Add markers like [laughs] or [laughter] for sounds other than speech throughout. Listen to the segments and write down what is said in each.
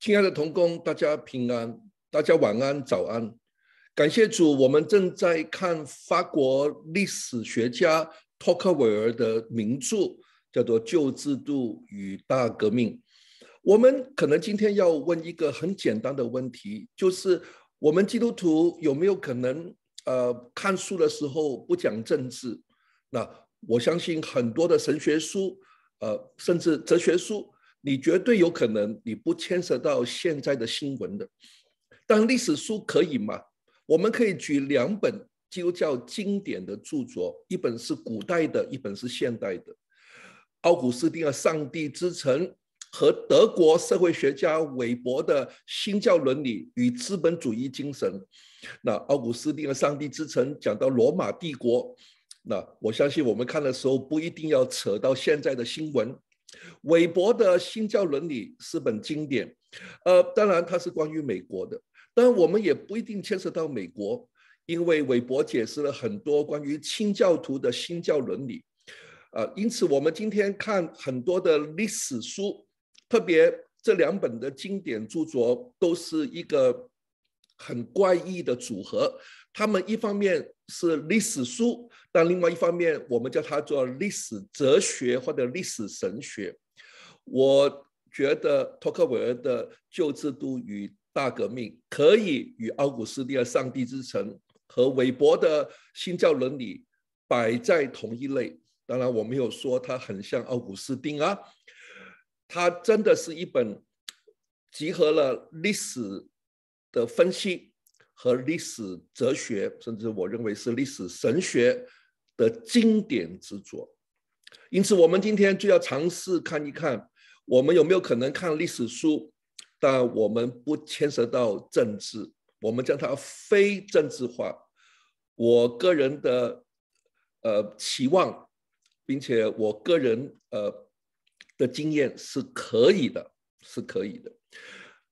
亲爱的同工，大家平安，大家晚安、早安。感谢主，我们正在看法国历史学家托克维尔的名著，叫做《旧制度与大革命》。我们可能今天要问一个很简单的问题，就是我们基督徒有没有可能，呃，看书的时候不讲政治？那我相信很多的神学书，呃，甚至哲学书。你绝对有可能你不牵涉到现在的新闻的，但历史书可以嘛？我们可以举两本基督教经典的著作，一本是古代的，一本是现代的。奥古斯丁的《上帝之城》和德国社会学家韦伯的《新教伦理与资本主义精神》。那奥古斯丁的《上帝之城》讲到罗马帝国，那我相信我们看的时候不一定要扯到现在的新闻。韦伯的新教伦理是本经典，呃，当然它是关于美国的，但我们也不一定牵涉到美国，因为韦伯解释了很多关于清教徒的新教伦理，呃，因此我们今天看很多的历史书，特别这两本的经典著作都是一个很怪异的组合，他们一方面。是历史书，但另外一方面，我们叫它做历史哲学或者历史神学。我觉得托克维尔的《旧制度与大革命》可以与奥古斯丁的《上帝之城》和韦伯的《新教伦理》摆在同一类。当然，我没有说它很像奥古斯丁啊，它真的是一本集合了历史的分析。和历史哲学，甚至我认为是历史神学的经典之作。因此，我们今天就要尝试看一看，我们有没有可能看历史书，但我们不牵涉到政治，我们将它非政治化。我个人的呃期望，并且我个人呃的经验是可以的，是可以的。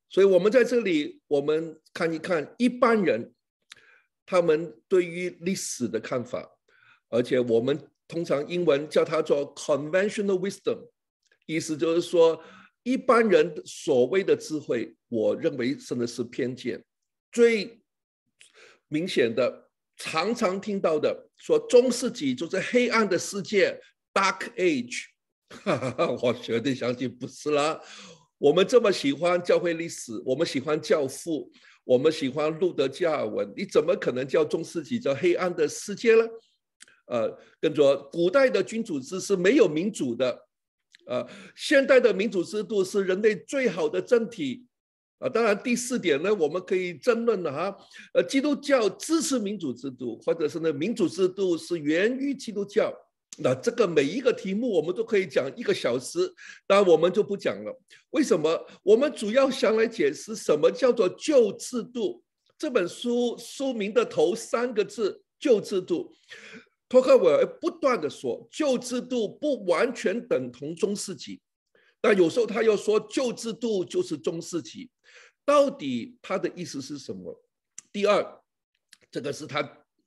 所以我们在这里，我们看一看一般人他们对于历史的看法，而且我们通常英文叫它做 conventional wisdom，意思就是说一般人所谓的智慧，我认为甚至是偏见。最明显的，常常听到的说中世纪就是黑暗的世界 （Dark Age），[laughs] 我绝对相信不是啦。我们这么喜欢教会历史，我们喜欢教父，我们喜欢路德、加尔文，你怎么可能叫中世纪叫黑暗的世界呢？呃，跟着古代的君主制是没有民主的，呃，现代的民主制度是人类最好的政体。啊，当然第四点呢，我们可以争论的哈，呃，基督教支持民主制度，或者是呢，民主制度是源于基督教。那这个每一个题目我们都可以讲一个小时，但我们就不讲了。为什么？我们主要想来解释什么叫做旧制度？这本书书名的头三个字“旧制度”，托克维尔不断的说，旧制度不完全等同中世纪，但有时候他又说旧制度就是中世纪，到底他的意思是什么？第二，这个是他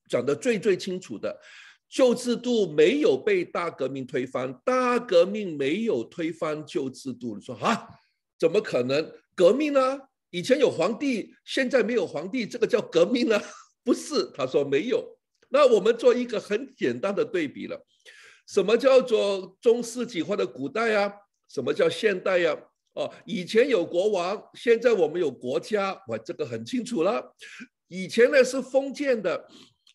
讲的最最清楚的。旧制度没有被大革命推翻，大革命没有推翻旧制度，你说啊，怎么可能革命呢？以前有皇帝，现在没有皇帝，这个叫革命啊？[laughs] 不是，他说没有。那我们做一个很简单的对比了，什么叫做中世纪或者古代啊？什么叫现代呀？哦，以前有国王，现在我们有国家，我这个很清楚了。以前呢是封建的，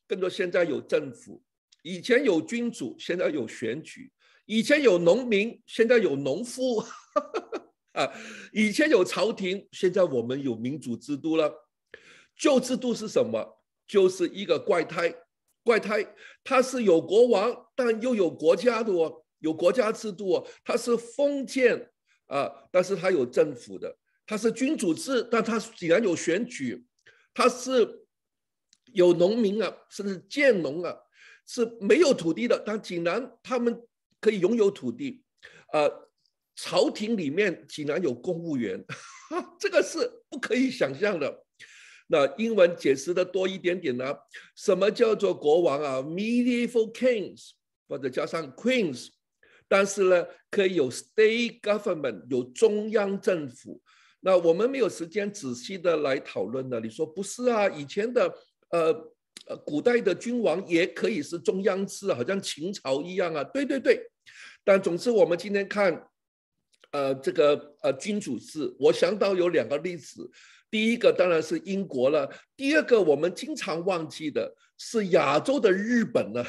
更多现在有政府。以前有君主，现在有选举；以前有农民，现在有农夫 [laughs] 啊；以前有朝廷，现在我们有民主制度了。旧制度是什么？就是一个怪胎，怪胎，它是有国王，但又有国家的哦，有国家制度哦，它是封建啊，但是它有政府的，它是君主制，但它既然有选举，它是有农民啊，甚至建农啊。是没有土地的，但竟然他们可以拥有土地，呃，朝廷里面竟然有公务员，这个是不可以想象的。那英文解释的多一点点呢？什么叫做国王啊？Medieval kings 或者加上 queens，但是呢，可以有 state government，有中央政府。那我们没有时间仔细的来讨论的。你说不是啊？以前的呃。呃，古代的君王也可以是中央制，好像秦朝一样啊。对对对，但总之我们今天看，呃，这个呃君主制，我想到有两个例子，第一个当然是英国了，第二个我们经常忘记的是亚洲的日本了，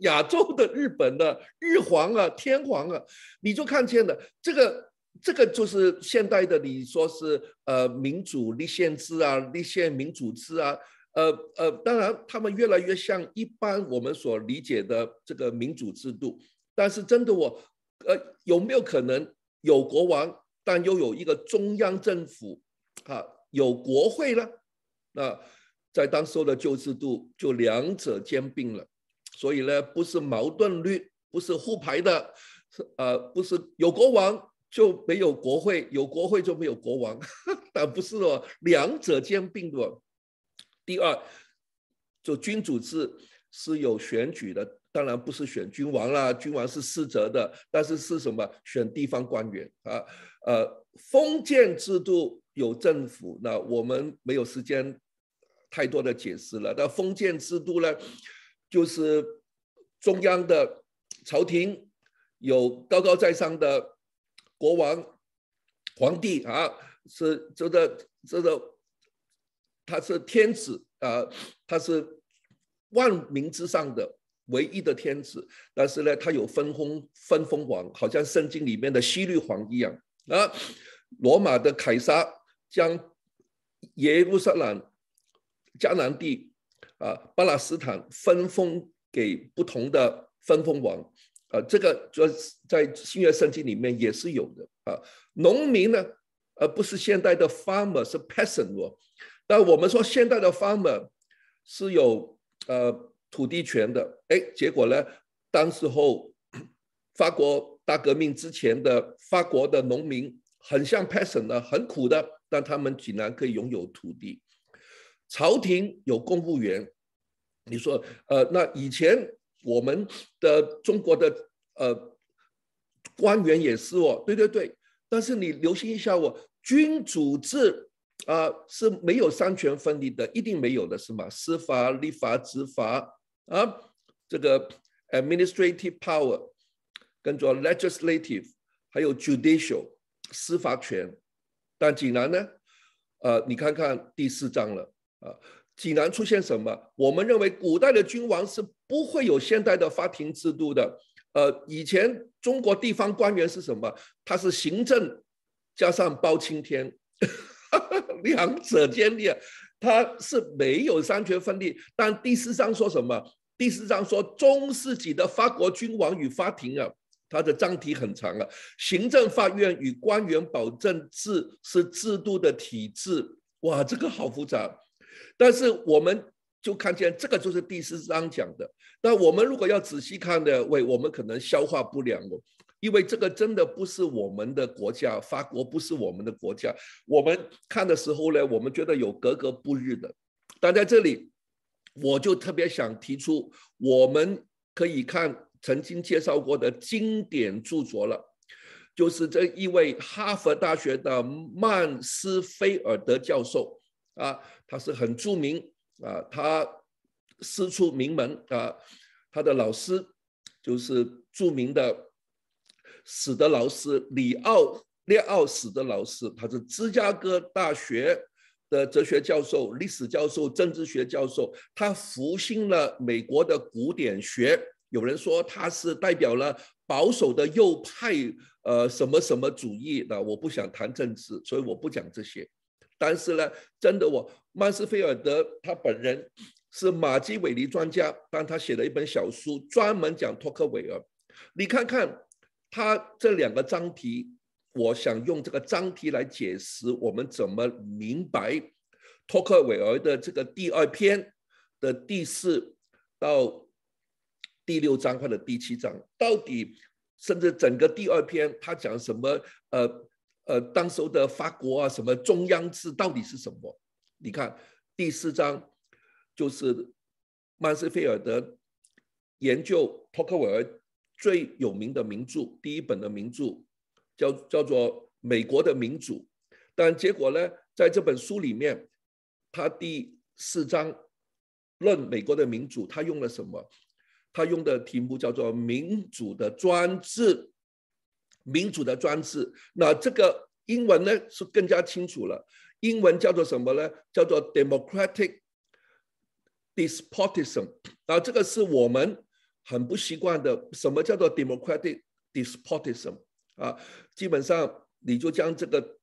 亚洲的日本的日皇啊，天皇啊，你就看见了，这个这个就是现代的你说是呃民主立宪制啊，立宪民主制啊。呃呃，当然，他们越来越像一般我们所理解的这个民主制度。但是，真的，我呃，有没有可能有国王，但又有一个中央政府？啊，有国会呢？那在当时的旧制度就两者兼并了。所以呢，不是矛盾律，不是互排的，呃，不是有国王就没有国会，有国会就没有国王，[laughs] 但不是哦，两者兼并的。第二，就君主制是有选举的，当然不是选君王啦，君王是失责的，但是是什么选地方官员啊？呃，封建制度有政府，那我们没有时间太多的解释了。那封建制度呢，就是中央的朝廷有高高在上的国王、皇帝啊，是这个这个。他是天子，呃，他是万民之上的唯一的天子，但是呢，他有分封分封王，好像圣经里面的西律王一样。啊，罗马的凯撒将耶路撒冷、迦南地、啊巴勒斯坦分封给不同的分封王，啊，这个在新约圣经里面也是有的。啊，农民呢，而不是现代的 farmer，是 peasant 哦。那我们说，现代的 farmer 是有呃土地权的，哎，结果呢，当时候法国大革命之前的法国的农民很像 peasant 呢，很苦的，但他们竟然可以拥有土地。朝廷有公务员，你说，呃，那以前我们的中国的呃官员也是哦，对对对，但是你留心一下，我君主制。啊，是没有三权分立的，一定没有的，是吗？司法、立法、执法啊，这个 administrative power 跟着 legislative，还有 judicial 司法权。但济南呢？呃，你看看第四章了啊，济南出现什么？我们认为古代的君王是不会有现代的法庭制度的。呃，以前中国地方官员是什么？他是行政加上包青天。[laughs] 两者兼立，他是没有三权分立。但第四章说什么？第四章说中世纪的法国君王与法庭啊，它的章题很长啊，行政、法院与官员保证制是制度的体制。哇，这个好复杂。但是我们就看见这个就是第四章讲的。那我们如果要仔细看的，喂，我们可能消化不良哦。因为这个真的不是我们的国家，法国不是我们的国家。我们看的时候呢，我们觉得有格格不入的。但在这里，我就特别想提出，我们可以看曾经介绍过的经典著作了，就是这一位哈佛大学的曼斯菲尔德教授啊，他是很著名啊，他师出名门啊，他的老师就是著名的。史德劳斯里奥列奥史德劳斯，他是芝加哥大学的哲学教授、历史教授、政治学教授。他复兴了美国的古典学。有人说他是代表了保守的右派，呃，什么什么主义。那我不想谈政治，所以我不讲这些。但是呢，真的，我曼斯菲尔德他本人是马基韦利专家，但他写了一本小书专门讲托克维尔。你看看。他这两个章题，我想用这个章题来解释我们怎么明白托克维尔的这个第二篇的第四到第六章或者第七章，到底甚至整个第二篇他讲什么？呃呃，当时的法国啊，什么中央制到底是什么？你看第四章就是曼斯菲尔德研究托克维尔。最有名的名著，第一本的名著，叫叫做《美国的民主》，但结果呢，在这本书里面，他第四章论美国的民主，他用了什么？他用的题目叫做“民主的专制”，“民主的专制”。那这个英文呢是更加清楚了，英文叫做什么呢？叫做 “democratic despotism”。啊，这个是我们。很不习惯的，什么叫做 democratic despotism 啊？基本上你就将这个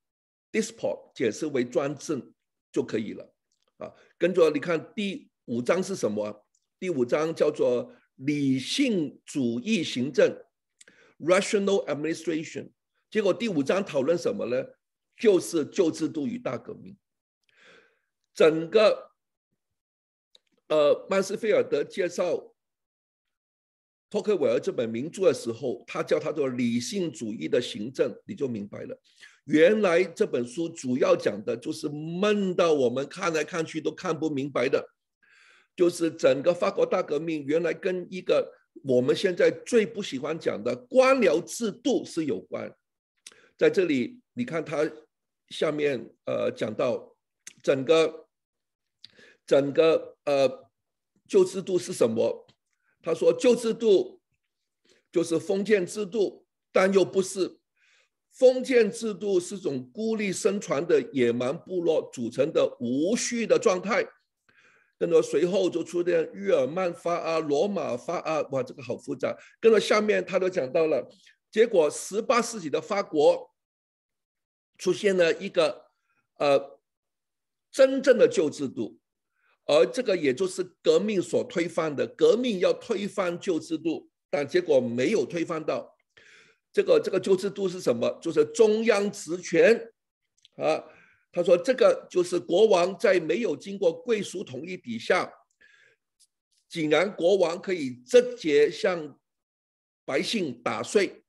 despot 解释为专政就可以了啊。跟着你看第五章是什么？第五章叫做理性主义行政 （rational administration）。结果第五章讨论什么呢？就是旧制度与大革命。整个呃曼斯菲尔德介绍。托克维尔这本名著的时候，他叫他做理性主义的行政，你就明白了。原来这本书主要讲的就是闷到我们看来看去都看不明白的，就是整个法国大革命原来跟一个我们现在最不喜欢讲的官僚制度是有关。在这里，你看他下面呃讲到整个整个呃旧制度是什么？他说，旧制度就是封建制度，但又不是封建制度，是种孤立生存的野蛮部落组成的无序的状态。跟着随后就出现日耳曼法啊、罗马法啊，哇，这个好复杂。跟着下面他都讲到了，结果十八世纪的法国出现了一个呃真正的旧制度。而这个也就是革命所推翻的，革命要推翻旧制度，但结果没有推翻到。这个这个旧制度是什么？就是中央职权啊。他说这个就是国王在没有经过贵族同意底下，竟然国王可以直接向百姓打税，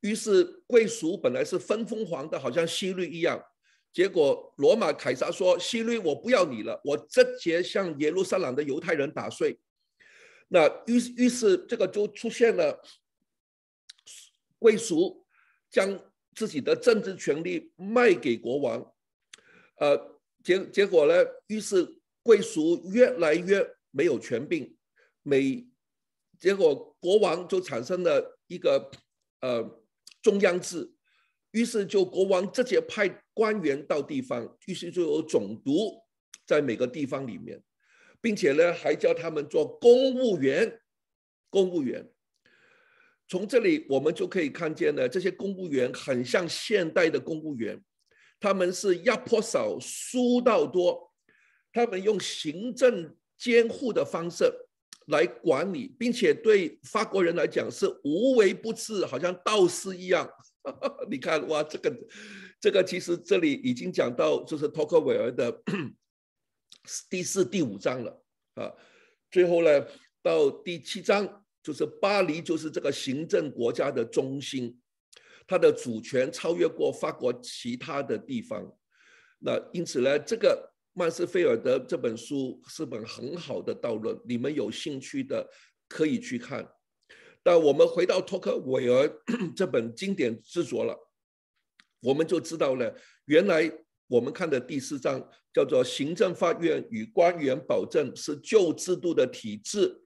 于是贵族本来是分封皇的，好像西律一样。结果，罗马凯撒说：“希律，我不要你了，我直接向耶路撒冷的犹太人打碎。”那于于是这个就出现了，贵族将自己的政治权利卖给国王，呃，结结果呢，于是贵族越来越没有权柄，美，结果，国王就产生了一个呃中央制。于是就国王直接派官员到地方，于是就有总督在每个地方里面，并且呢还叫他们做公务员。公务员。从这里我们就可以看见呢，这些公务员很像现代的公务员，他们是压迫少，输到多，他们用行政监护的方式来管理，并且对法国人来讲是无微不至，好像道士一样。[laughs] 你看哇，这个，这个其实这里已经讲到，就是托克维尔的 [clears throat] 第四、第五章了啊。最后呢，到第七章，就是巴黎就是这个行政国家的中心，它的主权超越过法国其他的地方。那因此呢，这个曼斯菲尔德这本书是本很好的道论，你们有兴趣的可以去看。但我们回到托克维尔 [clears throat] 这本经典之作了，我们就知道了，原来我们看的第四章叫做“行政法院与官员保证”是旧制度的体制，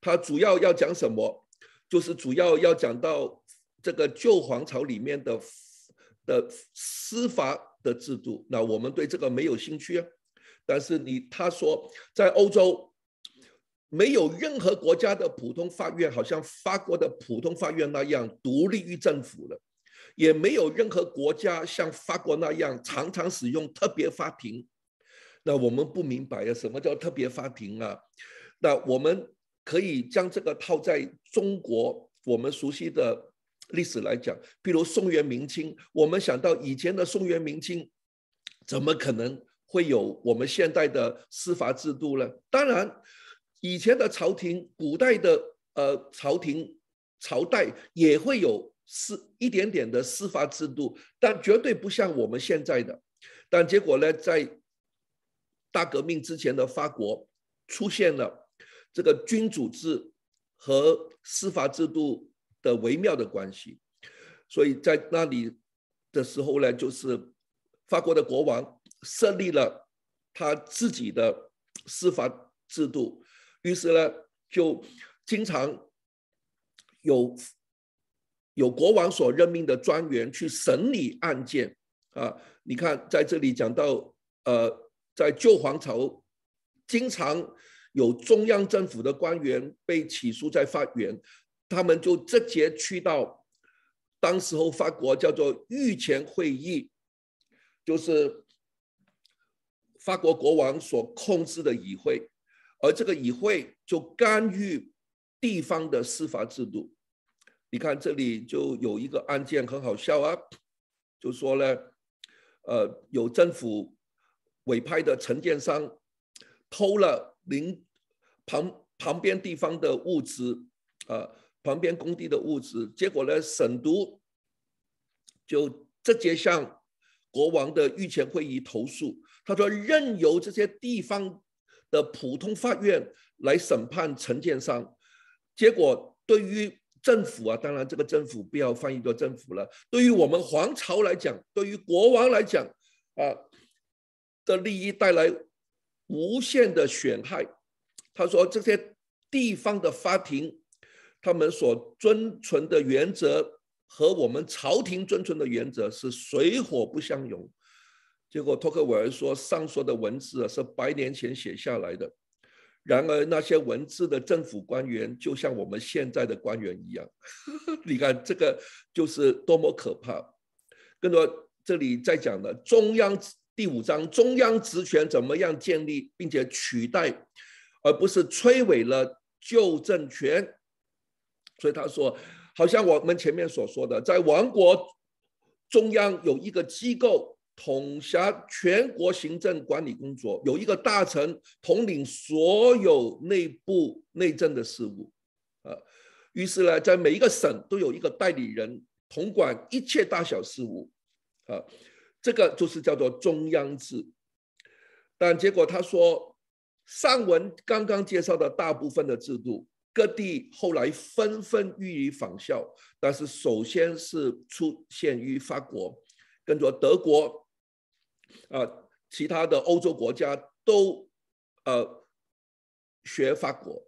它主要要讲什么？就是主要要讲到这个旧皇朝里面的的司法的制度。那我们对这个没有兴趣啊，但是你他说在欧洲。没有任何国家的普通法院好像法国的普通法院那样独立于政府了，也没有任何国家像法国那样常常使用特别法庭。那我们不明白呀，什么叫特别法庭啊？那我们可以将这个套在中国我们熟悉的历史来讲，比如宋元明清，我们想到以前的宋元明清，怎么可能会有我们现代的司法制度呢？当然。以前的朝廷，古代的呃朝廷朝代也会有是，一点点的司法制度，但绝对不像我们现在的。但结果呢，在大革命之前的法国出现了这个君主制和司法制度的微妙的关系，所以在那里的时候呢，就是法国的国王设立了他自己的司法制度。于是呢，就经常有有国王所任命的专员去审理案件。啊，你看在这里讲到，呃，在旧皇朝，经常有中央政府的官员被起诉在法院，他们就直接去到当时候法国叫做御前会议，就是法国国王所控制的议会。而这个议会就干预地方的司法制度，你看这里就有一个案件很好笑啊，就说呢，呃，有政府委派的承建商偷了邻旁旁边地方的物资啊，旁边工地的物资，结果呢，省都就直接向国王的御前会议投诉，他说任由这些地方。的普通法院来审判承建商，结果对于政府啊，当然这个政府不要翻译做政府了，对于我们皇朝来讲，对于国王来讲啊，的利益带来无限的损害。他说，这些地方的法庭，他们所遵存的原则和我们朝廷遵循的原则是水火不相容。结果，托克维尔说：“上述的文字啊，是百年前写下来的。然而，那些文字的政府官员，就像我们现在的官员一样。[laughs] 你看，这个就是多么可怕！更多这里在讲的中央第五章，中央职权怎么样建立，并且取代，而不是摧毁了旧政权。所以他说，好像我们前面所说的，在王国中央有一个机构。”统辖全国行政管理工作，有一个大臣统领所有内部内政的事务，啊，于是呢，在每一个省都有一个代理人统管一切大小事务，啊，这个就是叫做中央制。但结果他说，上文刚刚介绍的大部分的制度，各地后来纷纷予以仿效，但是首先是出现于法国，跟着德国。啊，其他的欧洲国家都，呃，学法国。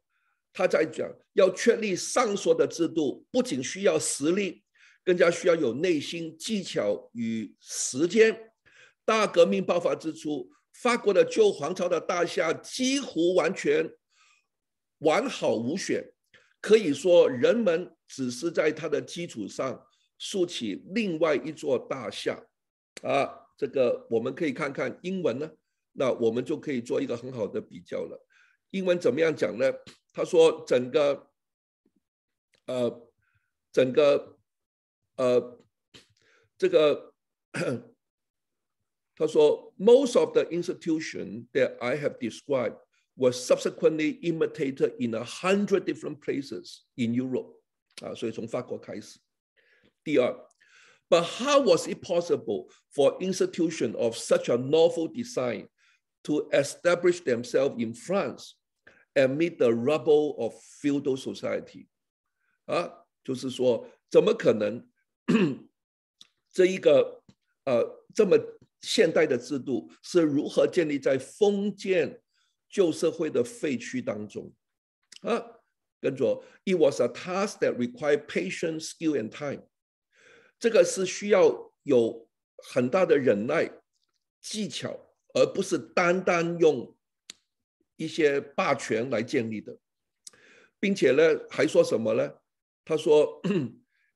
他在讲，要确立上述的制度，不仅需要实力，更加需要有内心、技巧与时间。大革命爆发之初，法国的旧皇朝的大厦几乎完全完好无损，可以说，人们只是在它的基础上竖起另外一座大厦。啊。这个我们可以看看英文呢，那我们就可以做一个很好的比较了。英文怎么样讲呢？他说：“整个，呃，整个，呃，这个，他说，most of the institution that I have described was subsequently imitated in a hundred different places in Europe。”啊，所以从法国开始，第二。But how was it possible for institutions of such a novel design to establish themselves in France amid the rubble of feudal society? [clears throat] 这一个呃这么现代的制度是如何建立在封建旧社会的废墟当中？啊，跟着，It was a task that required patience, skill, and time. 这个是需要有很大的忍耐、技巧，而不是单单用一些霸权来建立的，并且呢，还说什么呢？他说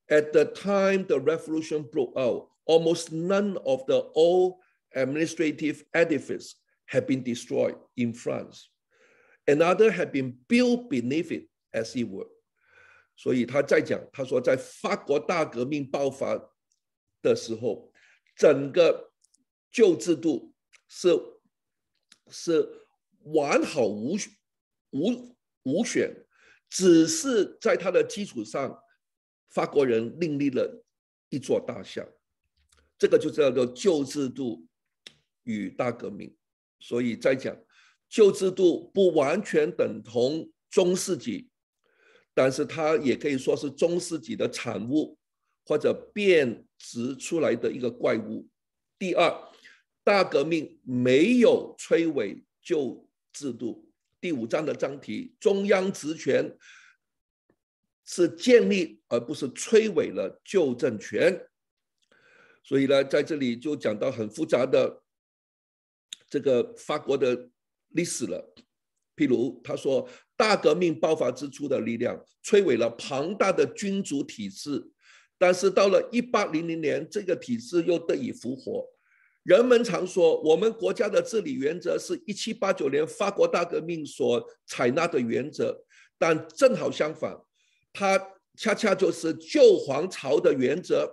，At [clears throat] the time the revolution broke out, almost none of the old administrative edifices had been destroyed in France. Another had been built beneath it, as it were. 所以他在讲，他说，在法国大革命爆发的时候，整个旧制度是是完好无无无选，只是在它的基础上，法国人另立了一座大厦，这个就叫做旧制度与大革命。所以在讲，旧制度不完全等同中世纪。但是它也可以说是中世纪的产物，或者变质出来的一个怪物。第二，大革命没有摧毁旧制度。第五章的章题“中央职权”是建立而不是摧毁了旧政权。所以呢，在这里就讲到很复杂的这个法国的历史了。譬如，他说，大革命爆发之初的力量摧毁了庞大的君主体制，但是到了一八零零年，这个体制又得以复活。人们常说，我们国家的治理原则是一七八九年法国大革命所采纳的原则，但正好相反，它恰恰就是旧皇朝的原则，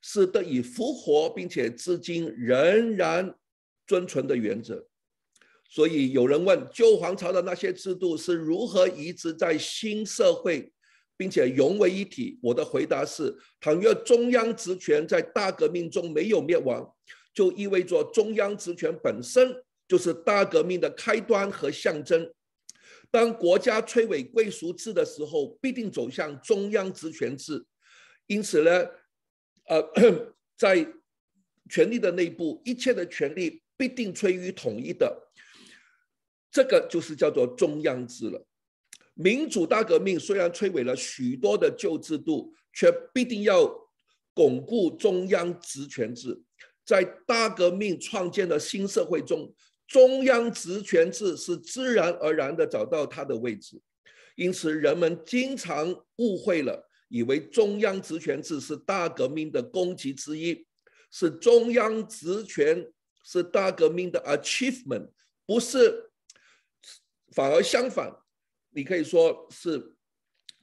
是得以复活并且至今仍然尊存的原则。所以有人问，旧皇朝的那些制度是如何移植在新社会，并且融为一体？我的回答是：倘若中央职权在大革命中没有灭亡，就意味着中央职权本身就是大革命的开端和象征。当国家摧毁贵族制的时候，必定走向中央职权制。因此呢，呃，[clears throat] 在权力的内部，一切的权力必定趋于统一的。这个就是叫做中央制了。民主大革命虽然摧毁了许多的旧制度，却必定要巩固中央职权制。在大革命创建的新社会中，中央职权制是自然而然的找到它的位置。因此，人们经常误会了，以为中央职权制是大革命的功绩之一，是中央职权是大革命的 achievement，不是。反而相反，你可以说是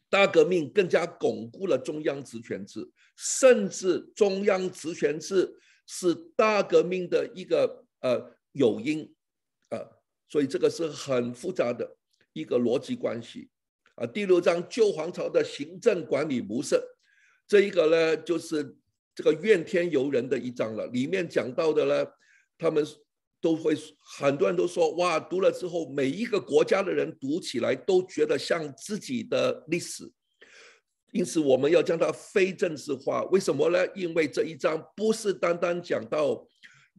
大革命更加巩固了中央集权制，甚至中央集权制是大革命的一个呃诱因，呃，所以这个是很复杂的，一个逻辑关系，啊，第六章旧皇朝的行政管理模式，这一个呢就是这个怨天尤人的一章了，里面讲到的呢，他们。都会很多人都说哇，读了之后，每一个国家的人读起来都觉得像自己的历史。因此，我们要将它非政治化。为什么呢？因为这一章不是单单讲到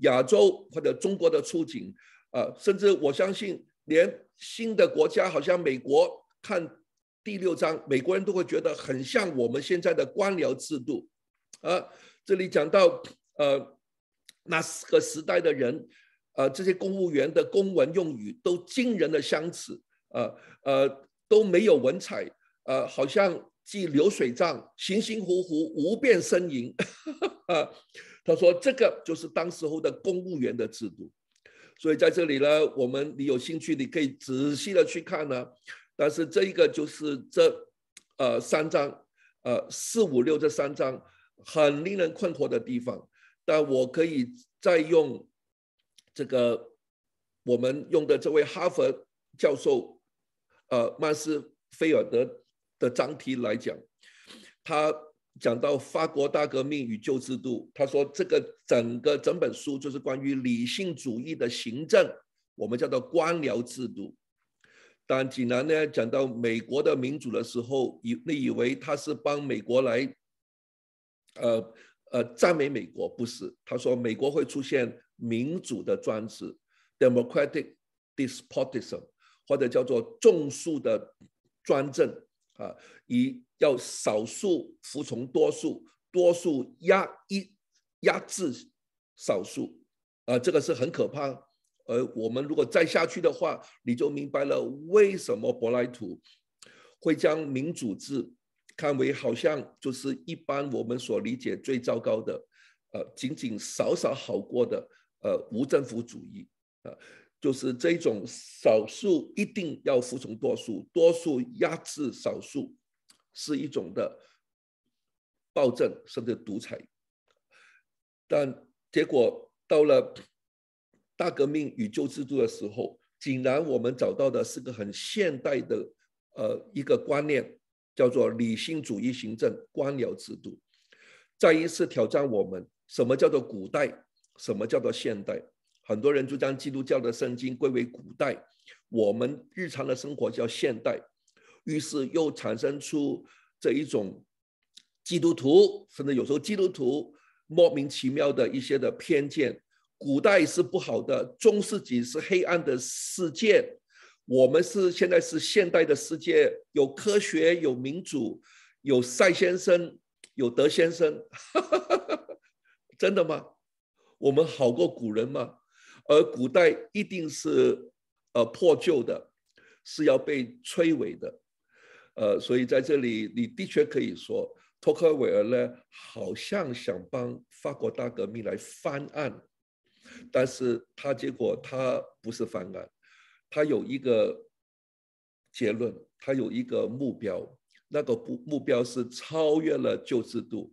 亚洲或者中国的处境，呃，甚至我相信，连新的国家，好像美国，看第六章，美国人都会觉得很像我们现在的官僚制度。呃，这里讲到呃，那个时代的人。呃，这些公务员的公文用语都惊人的相似，呃呃都没有文采，呃，好像记流水账，形形乎乎，无变呻吟。[laughs] 他说这个就是当时候的公务员的制度，所以在这里呢，我们你有兴趣，你可以仔细的去看呢。但是这一个就是这呃三张，呃四五六这三张很令人困惑的地方，但我可以再用。这个我们用的这位哈佛教授，呃曼斯菲尔德的章题来讲，他讲到法国大革命与旧制度，他说这个整个整本书就是关于理性主义的行政，我们叫做官僚制度。但济南呢讲到美国的民主的时候，以你以为他是帮美国来，呃呃赞美美国，不是，他说美国会出现。民主的专制，democratic despotism，或者叫做众数的专政啊，以要少数服从多数，多数压抑压制少数啊，这个是很可怕。而我们如果再下去的话，你就明白了为什么柏拉图会将民主制看为好像就是一般我们所理解最糟糕的，呃，仅仅少少好过的。呃，无政府主义啊，就是这种少数一定要服从多数，多数压制少数，是一种的暴政甚至独裁。但结果到了大革命与旧制度的时候，竟然我们找到的是个很现代的呃一个观念，叫做理性主义行政官僚制度。再一次挑战我们，什么叫做古代？什么叫做现代？很多人就将基督教的圣经归为古代，我们日常的生活叫现代，于是又产生出这一种基督徒，甚至有时候基督徒莫名其妙的一些的偏见。古代是不好的，中世纪是黑暗的世界，我们是现在是现代的世界，有科学，有民主，有赛先生，有德先生，真的吗？我们好过古人吗？而古代一定是呃破旧的，是要被摧毁的，呃，所以在这里你的确可以说，托克维尔呢好像想帮法国大革命来翻案，但是他结果他不是翻案，他有一个结论，他有一个目标，那个不目标是超越了旧制度，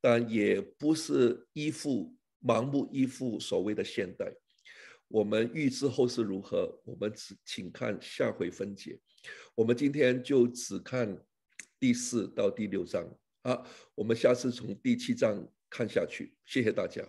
但也不是依附。盲目依附所谓的现代，我们预知后事如何？我们只请看下回分解。我们今天就只看第四到第六章啊，我们下次从第七章看下去。谢谢大家。